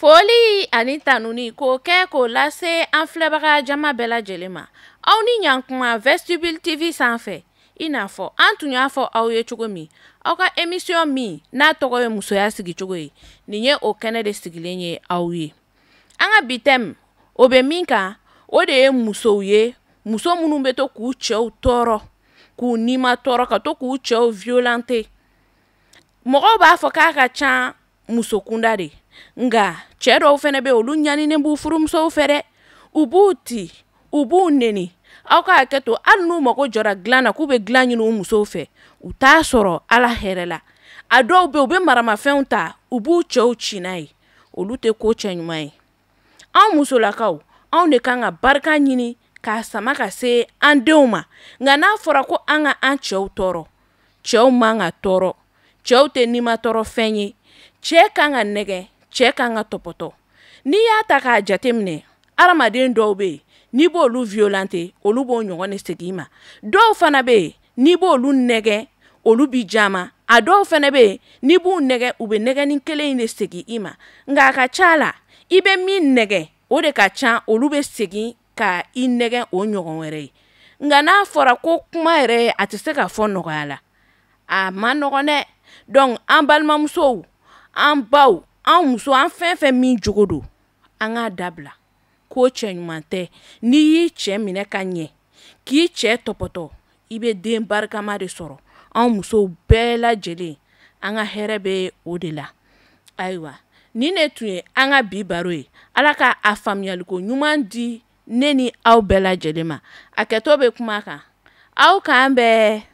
Foli anitanouni kouke kou lase an flebaka jama bela jelema. Aouni nyan kouman vestibil TV san fe. I nan fo. An tou nyan fo aouye choukou mi. Aou ka emisyon mi nan tokouye mousou ya siki choukou. Ninyen okene de siki le nye aouye. Anga bitem. Obe minka. Odeye mousou ye. Mousou mounoube to kou che ou toro. Kou nima toro ka to kou che ou violante. Moukou ba foka kachan. muso kunda de nga cɛɛ dɔw fɛnɛ be olu ɲaninen b'u furumusow fɛ dɛ u b'u ti u b'u neni aw ka kɛ to hali n'u mago jɔra gilan na k'u be gilan ɲini u musow fɛ u t'a sɔrɔ ala hɛrɛ la a dɔw be u be maramafɛnw ta u b'u cɛɛw cina ye olu tɛ koo cɛɲuman ye anw musolakaw anw ne kan ka barika ɲini k'a sama ka se an denw ma nka n'a fɔra ko an ka an cɛɛw tɔɔrɔ cɛɛw man ka tɔɔrɔ cɛɛw tɛ nimatɔɔrɔ fɛn ye cɛɛ kan ka nɛgɛ cɛɛ kan ka tɔpɔtɔ n'i y'a ta k'a jate minɛ adamaden dɔw be yen n'i b'olu violante olu b'o ɲɔgɔn ne segi ma dɔw fana be yen n'i b'olu nɛgɛ olu bi jama a dɔw fana be yen n'i b'u nɛgɛ u be nɛgɛni ni kelen ne segi i ma nka a ka ca la i be min nɛgɛ o de ka can olu be segi ka i nɛgɛ o ɲɔgɔn wɛrɛ ye nka n'a fɔra ko kuma yɛrɛ a tɛ se ka fɔ nɔgɔya la a ma nɔgɔn dɛ dɔnku an balimamusow an baw an muso an fɛn fɛn min jogo don an k'a dabila k'o cɛ ɲuman tɛ n'i y'i cɛ minɛ ka ɲɛ k'i cɛ tɔpɔtɔ i bɛ den barikama de sɔrɔ an musow bɛɛ lajɛlen an ka hɛrɛ bɛ o de la ayiwa ni ne tun ye an ka bi baro ye ala ka a faamuyaliko ɲuman di ne ni aw bɛɛ lajɛlen ma a kɛtɔ bɛ kuma kan aw k'an bɛɛ